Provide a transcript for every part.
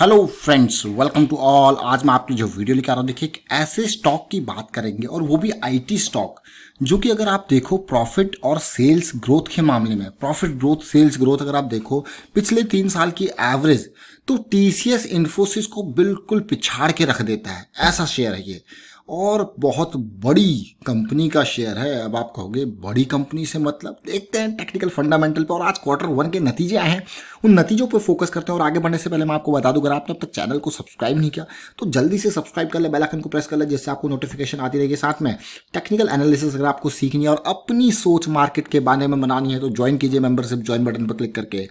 hello friends welcome to all आज मैं आपके जो वीडियो लेकर आ रहा हूँ देखिए एक ऐसे स्टॉक की बात करेंगे और वो भी आईटी स्टॉक जो कि अगर आप देखो प्रॉफिट और सेल्स ग्रोथ के मामले में प्रॉफिट ग्रोथ सेल्स ग्रोथ अगर आप देखो पिछले तीन साल की एवरेज तो टीसीएस इन्फोसिस को बिल्कुल पिछाड़ के रख देता है ऐसा शेयर है ये और बहुत बड़ी कंपनी का शेयर है अब आप कहोगे बड़ी कंपनी से मतलब देखते हैं टेक्निकल फंडामेंटल पर और आज क्वार्टर वन के नतीजे आए हैं उन नतीजों पर फोकस करते हैं और आगे बढ़ने से पहले मैं आपको बता दूँ अगर आपने अब तक चैनल को सब्सक्राइब नहीं किया तो जल्दी से सब्सक्राइब कर ले बेलाइकन को प्रेस कर ले जिससे आपको नोटिफिकेशन आती रहेगी साथ में टेक्निकल एनालिसिस अगर आपको सीखनी है और अपनी सोच मार्केट के बारे में बनानी है तो ज्वाइन कीजिए मेंबरशिप ज्वाइन बटन पर क्लिक करके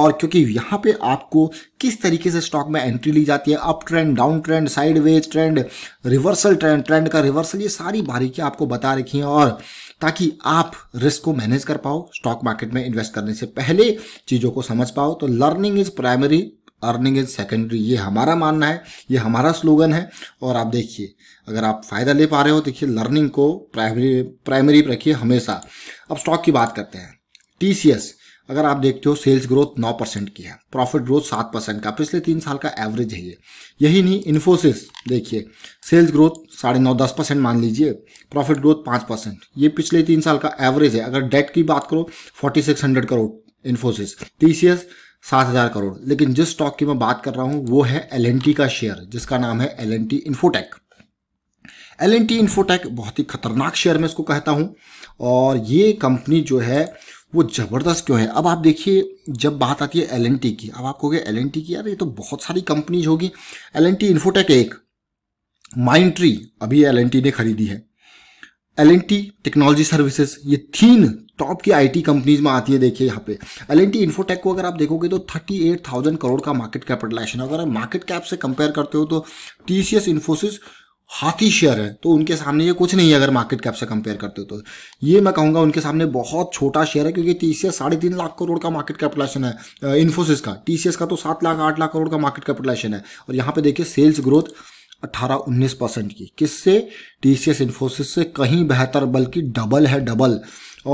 और क्योंकि यहाँ पर आपको किस तरीके से स्टॉक में एंट्री ली जाती है up trend down trend side trend reversal trend trend का रिवर्सल ये सारी बारीकियाँ आपको बता रखी हैं और ताकि आप रिस्क को मैनेज कर पाओ स्टॉक मार्केट में इन्वेस्ट करने से पहले चीज़ों को समझ पाओ तो learning is primary earning is secondary ये हमारा मानना है ये हमारा स्लोगन है और आप देखिए अगर आप फ़ायदा ले पा रहे हो देखिए लर्निंग को प्राइमरी प्राइमरी रखिए हमेशा अब स्टॉक की बात करते हैं टी सी एस अगर आप देखते हो सेल्स ग्रोथ नौ परसेंट की है प्रॉफिट ग्रोथ सात परसेंट का पिछले तीन साल का एवरेज है ये यही नहीं इन्फोसिस देखिए सेल्स ग्रोथ साढ़े नौ दस परसेंट मान लीजिए प्रॉफिट ग्रोथ पाँच परसेंट ये पिछले तीन साल का एवरेज है अगर डेट की बात करो forty six hundred crore Infosys T C S सात हज़ार करोड़ लेकिन जिस स्टॉक की मैं बात कर रहा हूँ वो है एल का शेयर जिसका नाम है L N T Infotech L N T Infotech बहुत ही खतरनाक शेयर में इसको कहता हूँ और ये कंपनी जो है वो ज़बरदस्त क्यों है अब आप देखिए जब बात आती है एल की अब आप कहोगे एल की यार ये तो बहुत सारी कंपनीज होगी एल इन्फोटेक एक माइंड ट्री अभी एल ने खरीदी है एल टेक्नोलॉजी सर्विसेज ये तीन टॉप की आईटी कंपनीज में आती है देखिए यहाँ पे एल एन इन्फोटेक को अगर आप देखोगे तो थर्टी एट थाउजेंड करोड़ का मार्केट कैपिटलाइजेशन अगर मार्केट कैप से कंपेयर करते हो तो टी सी एस इन्फोसिस हाथी शेयर है तो उनके सामने ये कुछ नहीं है अगर मार्केट कैप से कंपेयर करते हो तो ये मैं कहूँगा उनके सामने बहुत छोटा शेयर है क्योंकि टी सी साढ़े तीन लाख करोड़ का मार्केट कैपिटलाइजेशन है इन्फोसिस का टी का तो सात लाख आठ लाख करोड़ का मार्केट कैपिटलाइजेशन है और यहाँ पे देखिए सेल्स ग्रोथ अट्ठारह उन्नीस परसेंट की किससे टी सी इन्फोसिस से कहीं बेहतर बल्कि डबल है डबल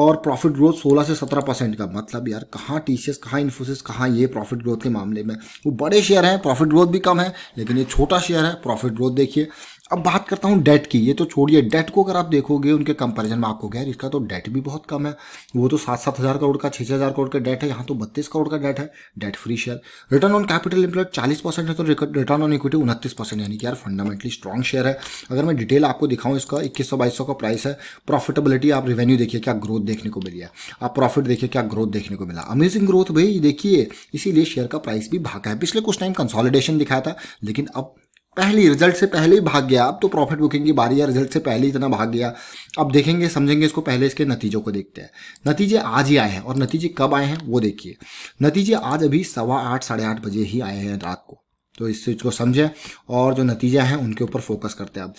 और प्रॉफिट ग्रोथ 16 से 17 परसेंट का मतलब यार कहाँ टी सी एस कहाँ इन्फोसिस कहाँ ये प्रॉफिट ग्रोथ के मामले में वो बड़े शेयर हैं प्रॉफिट ग्रोथ भी कम है लेकिन ये छोटा शेयर है प्रॉफिट ग्रोथ देखिए अब बात करता हूँ डेट की ये तो छोड़िए डेट को अगर आप देखोगे उनके कंपैरिजन में आपको गैर इसका तो डेट भी बहुत कम है वो तो सात सात हज़ार करोड़ का छः हज़ार करोड़ का डेट है यहाँ तो बत्तीस करोड़ का डेट है debt free share return on capital employed चालीस परसेंट है तो रिटर्न ऑन इक्विटी उनतीस परसेंट यानी कि यार फंडामेंटली स्ट्रॉन्ग शेयर है अगर मैं डिटेल आपको दिखाऊँ इसका इक्कीस सौ बाईस सौ का प्राइस है प्रॉफिटेबिलिटी आप रेवेन्यू देखिए क्या ग्रोथ देखने को मिली है आप प्रॉफिट देखिए क्या ग्रोथ देखने को मिला अमेजिंग ग्रोथ भाई देखिए इसीलिए शेयर का प्राइस भी भागा है पिछले कुछ टाइम कंसॉलिडेशन दिखाया था लेकिन अब पहले रिजल्ट से पहले ही भाग गया अब तो प्रॉफिट बुकिंग की बारी है रिजल्ट से पहले इतना भाग गया अब देखेंगे समझेंगे इसको पहले इसके नतीजों को देखते हैं नतीजे आज ही आए हैं और नतीजे कब आए हैं वो देखिए नतीजे आज अभी सवा आठ साढ़े आठ बजे ही आए हैं रात को तो इस चीज़ को समझें और जो नतीजे हैं उनके ऊपर फोकस करते हैं अब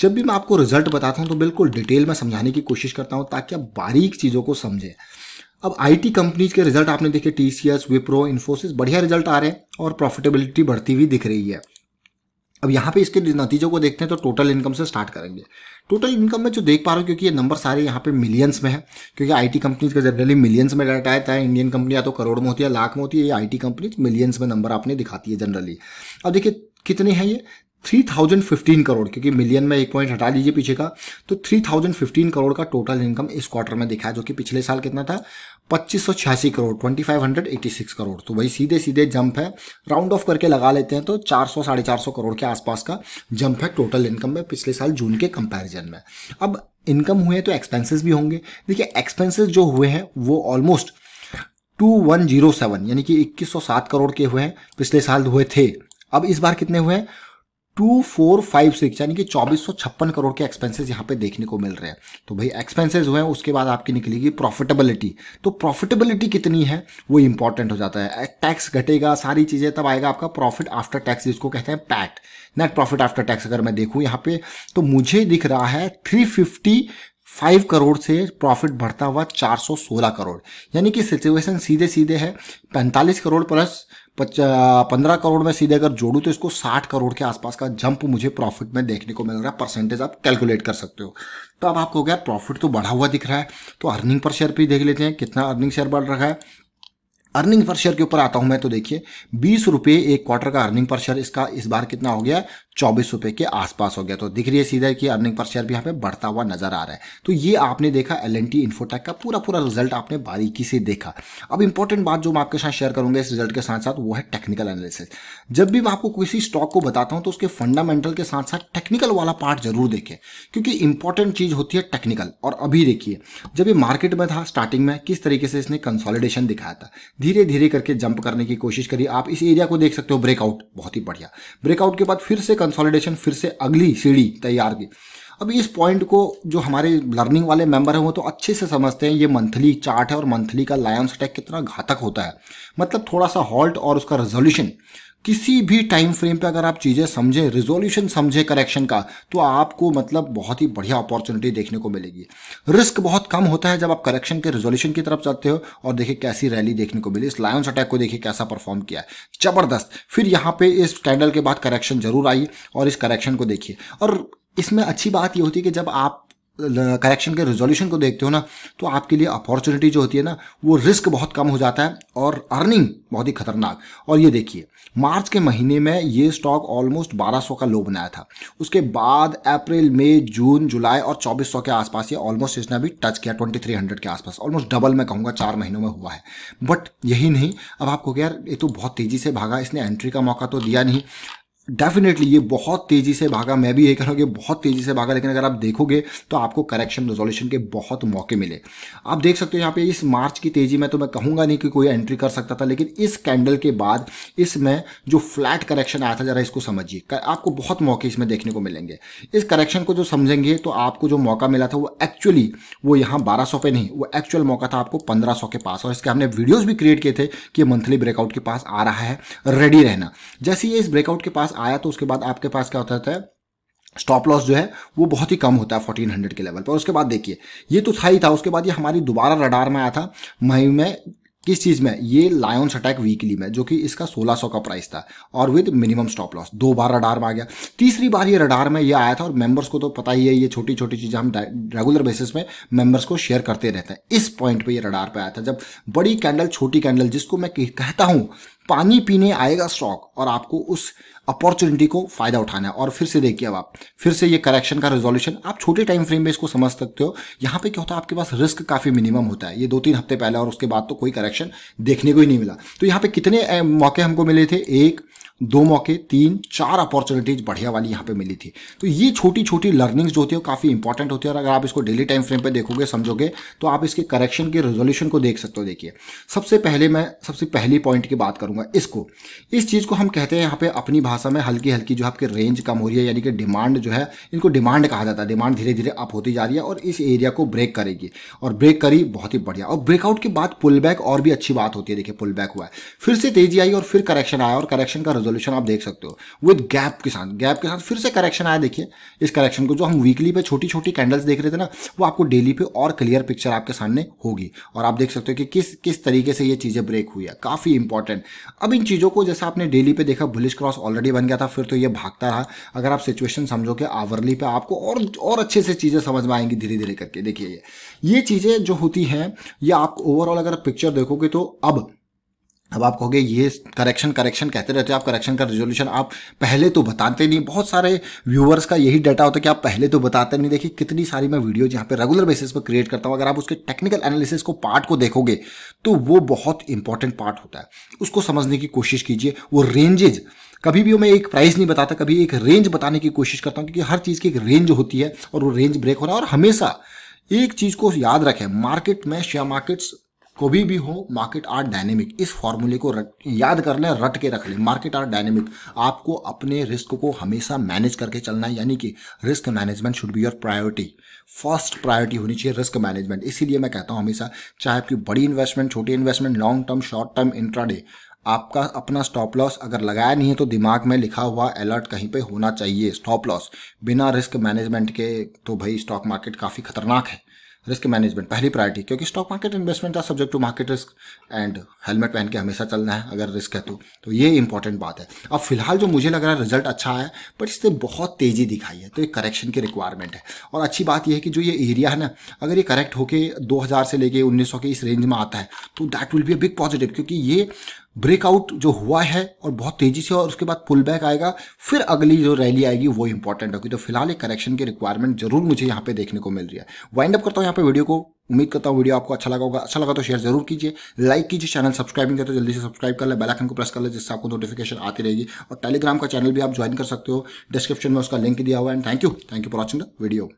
जब भी मैं आपको रिजल्ट बताता हूँ तो बिल्कुल डिटेल में समझाने की कोशिश करता हूँ ताकि आप बारीक चीज़ों को समझें अब आईटी कंपनीज के रिजल्ट आपने देखे T C S Wipro Infosys बढ़िया रिजल्ट आ रहे हैं और प्रॉफिटेबिलिटी बढ़ती हुई दिख रही है अब यहाँ पे इसके नतीजों को देखते हैं तो टोटल इनकम से स्टार्ट करेंगे टोटल इनकम में जो देख पा रहा हूँ क्योंकि ये नंबर सारे यहाँ पे मिलियंस में है क्योंकि आईटी कंपनीज का जनरली मिलियंस में डाटा आता है इंडियन कंपनी या तो करोड़ में होती है लाख में होती है ये आईटी कंपनीज मिलियंस में नंबर आपने दिखाती है जनरली अब देखिए कितने हैं ये 3015 करोड़ क्योंकि मिलियन में एक पॉइंट हटा लीजिए पीछे का तो 3015 करोड़ का टोटल इनकम इस क्वार्टर में दिखा है जो कि पिछले साल कितना था पच्चीस करोड़ 2586 करोड़ तो वही सीधे सीधे जंप है राउंड ऑफ करके लगा लेते हैं तो 400 साढ़े चार करोड़ के आसपास का जंप है टोटल इनकम में पिछले साल जून के कंपेरिजन में अब इनकम हुए तो एक्सपेंसिस भी होंगे देखिए एक्सपेंसिस जो हुए हैं वो ऑलमोस्ट 2107 यानी कि 2107 करोड़ के हुए हैं पिछले साल हुए थे अब इस बार कितने हुए हैं टू फोर फाइव सिक्स यानी कि चौबीस सौ छप्पन करोड़ के एक्सपेंसेस यहाँ पे देखने को मिल रहे हैं तो भाई एक्सपेंसेस हुए हैं उसके बाद आपकी निकलेगी प्रॉफिटेबिलिटी तो प्रॉफिटेबिलिटी कितनी है वो इंपॉर्टेंट हो जाता है टैक्स घटेगा सारी चीज़ें तब आएगा आपका प्रॉफिट आफ्टर टैक्स जिसको कहते हैं PAT net profit after tax अगर मैं देखूँ यहाँ पे तो मुझे दिख रहा है थ्री फिफ्टी फाइव करोड़ से प्रॉफिट बढ़ता हुआ चार सौ सोलह करोड़ यानी कि सिचुएशन सीधे सीधे है पैंतालीस करोड़ प्लस पंद्रह करोड़ में सीधे अगर जोड़ू तो इसको साठ करोड़ के आसपास का जंप मुझे प्रॉफिट में देखने को मिल रहा है परसेंटेज आप कैलकुलेट कर सकते हो तो अब आपको क्या प्रॉफिट तो बढ़ा हुआ दिख रहा है तो अर्निंग पर शेयर भी देख लेते हैं कितना अर्निंग शेयर बढ़ रहा है अर्निंग पर शेयर के ऊपर आता हूं मैं तो देखिए बीस रुपये एक क्वार्टर का अर्निंग पर शेयर इसका इस बार कितना हो गया चौबीस रुपये के आसपास हो गया तो दिख रही है सीधा कि अर्निंग पर शेयर भी यहाँ पे बढ़ता हुआ नजर आ रहा है तो ये आपने देखा एल एन टी इन्फोटेक का पूरा पूरा रिजल्ट आपने बारीकी से देखा अब इंपॉर्टेंट बात जो मैं आपके साथ शेयर करूंगा इस रिजल्ट के साथ साथ वो है टेक्निकल एनालिसिस जब भी मैं आपको किसी स्टॉक को बताता हूँ तो उसके फंडामेंटल के साथ साथ टेक्निकल वाला पार्ट जरूर देखें क्योंकि इंपॉर्टेंट चीज होती है टेक्निकल और अभी देखिए जब ये मार्केट में था स्टार्टिंग में किस तरीके से इसने कंसोलिडेशन दिखाया था धीरे धीरे करके जंप करने की कोशिश करी आप इस एरिया को देख सकते हो ब्रेकआउट बहुत ही बढ़िया ब्रेकआउट के बाद फिर से कंसोलिडेशन फिर से अगली सीढ़ी तैयार की अब इस पॉइंट को जो हमारे लर्निंग वाले मेंबर हैं वो तो अच्छे से समझते हैं ये मंथली चार्ट है और मंथली का लायंस अटैक कितना घातक होता है मतलब थोड़ा सा हॉल्ट और उसका रेजोल्यूशन किसी भी टाइम फ्रेम पे अगर आप चीज़ें समझें रिजोल्यूशन समझें करेक्शन का तो आपको मतलब बहुत ही बढ़िया अपॉर्चुनिटी देखने को मिलेगी रिस्क बहुत कम होता है जब आप करेक्शन के रिजोल्यूशन की तरफ जाते हो और देखिए कैसी रैली देखने को मिली इस लायंस अटैक को देखिए कैसा परफॉर्म किया है जबरदस्त फिर यहाँ पे इस कैंडल के बाद करेक्शन जरूर आई और इस करेक्शन को देखिए और इसमें अच्छी बात यह होती है कि जब आप करेक्शन के रिजोल्यूशन को देखते हो ना तो आपके लिए अपॉर्चुनिटी जो होती है ना वो रिस्क बहुत कम हो जाता है और अर्निंग बहुत ही खतरनाक और ये देखिए मार्च के महीने में ये स्टॉक ऑलमोस्ट 1200 का लो बनाया था उसके बाद अप्रैल मई जून जुलाई और 2400 के आसपास ये ऑलमोस्ट इसने अभी टच किया 2300 के आसपास ऑलमोस्ट डबल मैं कहूँगा चार महीनों में हुआ है बट यही नहीं अब आपको यार ये तो बहुत तेज़ी से भागा इसने एंट्री का मौका तो दिया नहीं डेफिनेटली ये बहुत तेज़ी से भागा मैं भी यही कह रहा हूँ कि बहुत तेज़ी से भागा लेकिन अगर आप देखोगे तो आपको करेक्शन रेजोल्यूशन के बहुत मौके मिले आप देख सकते हो यहाँ पे इस मार्च की तेज़ी में तो मैं कहूँगा नहीं कि कोई एंट्री कर सकता था लेकिन इस कैंडल के बाद इसमें जो फ्लैट करेक्शन आया था ज़रा इसको समझिए आपको बहुत मौके इसमें देखने को मिलेंगे इस करेक्शन को जो समझेंगे तो आपको जो मौका मिला था वो एक्चुअली वो यहाँ बारह पे नहीं वो एक्चुअल मौका था आपको पंद्रह के पास और इसके हमने वीडियोज़ भी क्रिएट किए थे कि मंथली ब्रेकआउट के पास आ रहा है रेडी रहना जैसे ये इस ब्रेकआउट के पास आया तो उसके बाद आपके पास क्या होता है स्टॉप लॉस जो है वो बहुत ही कम होता है 1400 के लेवल पर उसके बाद देखिए ये तो था ही था उसके बाद ये हमारी दोबारा रडार में आया था मई में किस चीज़ में ये लायंस अटैक वीकली में जो कि इसका 1600 का प्राइस था और विद मिनिमम स्टॉप लॉस दो बार रडार में आ गया तीसरी बार ये रडार में ये आया था और मेंबर्स को तो पता ही है ये छोटी छोटी चीज़ें हम रेगुलर बेसिस में मेंबर्स को शेयर करते रहते हैं इस पॉइंट पे ये रडार पे आया था जब बड़ी कैंडल छोटी कैंडल जिसको मैं कहता हूँ पानी पीने आएगा स्टॉक और आपको उस अपॉर्चुनिटी को फायदा उठाना है और फिर से देखिए अब आप फिर से ये करेक्शन का रेजोल्यूशन आप छोटे टाइम फ्रेम में इसको समझ सकते हो यहाँ पे क्या होता है आपके पास रिस्क काफ़ी मिनिमम होता है ये दो तीन हफ्ते पहले और उसके बाद तो कोई करेक्शन देखने को ही नहीं मिला तो यहाँ पे कितने मौके हमको मिले थे एक दो मौके तीन चार अपॉर्चुनिटीज बढ़िया वाली यहाँ पे मिली थी तो ये छोटी छोटी लर्निंग्स जो होती है काफ़ी इंपॉर्टेंट होती है और अगर आप इसको डेली टाइम फ्रेम पे देखोगे समझोगे तो आप इसके करेक्शन के रेजोल्यूशन को देख सकते हो देखिए सबसे पहले मैं सबसे पहली पॉइंट की बात करूंगा इसको इस चीज़ को हम कहते हैं यहाँ पे अपनी भाषा में हल्की हल्की जो आपकी रेंज कम हो रही है यानी कि डिमांड जो है इनको डिमांड कहा जाता है डिमांड धीरे धीरे अप होती जा रही है और इस एरिया को ब्रेक करेगी और ब्रेक करी बहुत ही बढ़िया और ब्रेकआउट के बाद पुल बैक और भी अच्छी बात होती है देखिए पुल बैक हुआ है फिर से तेजी आई और फिर करेक्शन आया और करेक्शन का रेजोल्यूशन आप देख सकते हो विद गैप के साथ गैप के साथ फिर से करेक्शन आया देखिए इस करेक्शन को जो हम वीकली पे छोटी छोटी कैंडल्स देख रहे थे ना वो आपको डेली पे और क्लियर पिक्चर आपके सामने होगी और आप देख सकते हो कि किस किस तरीके से ये चीज़ें ब्रेक हुई है काफ़ी इंपॉर्टेंट अब इन चीज़ों को जैसा आपने डेली पे देखा बुलिश क्रॉस ऑलरेडी बन गया था फिर तो ये भागता रहा अगर आप सिचुएशन समझो कि आवरली पे आपको और और अच्छे से चीज़ें समझ में आएंगी धीरे धीरे करके देखिए ये ये चीज़ें जो होती हैं ये आप ओवरऑल अगर पिक्चर देखोगे तो अब अब आप कहोगे ये करेक्शन करेक्शन कहते रहते हो आप करेक्शन का रेजोल्यूशन आप पहले तो बताते नहीं बहुत सारे व्यूअर्स का यही डाटा होता है कि आप पहले तो बताते नहीं देखिए कितनी सारी मैं वीडियो यहाँ पे रेगुलर बेसिस पर क्रिएट करता हूँ अगर आप उसके टेक्निकल एनालिसिस को पार्ट को देखोगे तो वो बहुत इंपॉर्टेंट पार्ट होता है उसको समझने की कोशिश कीजिए वो रेंजेज कभी भी मैं एक प्राइस नहीं बताता कभी एक रेंज बताने की कोशिश करता हूँ क्योंकि हर चीज़ की एक रेंज होती है और वो रेंज ब्रेक हो रहा है और हमेशा एक चीज़ को याद रखें मार्केट में शेयर मार्केट्स कभी भी हो मार्केट आर डायनेमिक इस फॉर्मूले को रट, याद कर लें रट के रख लें मार्केट आर डायनेमिक आपको अपने रिस्क को हमेशा मैनेज करके चलना है यानी कि risk management should be your priority first priority होनी चाहिए रिस्क मैनेजमेंट इसीलिए मैं कहता हूँ हमेशा चाहे आपकी बड़ी इन्वेस्टमेंट छोटी investment long term short term intraday आपका अपना स्टॉप लॉस अगर लगाया नहीं है तो दिमाग में लिखा हुआ अलर्ट कहीं पे होना चाहिए स्टॉप लॉस बिना रिस्क मैनेजमेंट के तो भाई स्टॉक मार्केट काफ़ी खतरनाक है रिस्क मैनेजमेंट पहली प्रायोरिटी क्योंकि स्टॉक मार्केट इन्वेस्टमेंट था subject to market risk and helmet पहन के हमेशा चलना है अगर रिस्क है तो तो ये इंपॉर्टेंट बात है अब फिलहाल जो मुझे लग रहा है रिजल्ट अच्छा है बट इससे बहुत तेज़ी दिखाई है तो एक करेक्शन की रिक्वायरमेंट है और अच्छी बात यह है कि जो ये एरिया है ना अगर ये करेक्ट होकर दो से लेके उन्नीस के इस रेंज में आता है तो that will be a big positive क्योंकि ये ब्रेकआउट जो हुआ है और बहुत तेजी से और उसके बाद पुल बैक आएगा फिर अगली जो रैली आएगी वो इंपॉर्टेंट होगी तो फिलहाल एक करेक्शन की रिक्वायरमेंट जरूर मुझे यहाँ पे देखने को मिल रही है वाइंड अप करता हूँ यहाँ पे वीडियो को उम्मीद करता हूँ वीडियो आपको अच्छा लगा होगा अच्छा लगा तो शेयर जरूर कीजिए लाइक कीजिए चैनल सब्सक्राइब नहीं करते तो जल्दी से सब्सक्राइब कर ले बेल आइकन को प्रेस कर ले जिससे आपको नोटिफिकेशन आती रहेगी और टेलीग्राम का चैनल भी आप ज्वाइन कर सकते हो डिस्क्रिप्शन में उसका लिंक दिया हुआ है thank you thank you for watching the video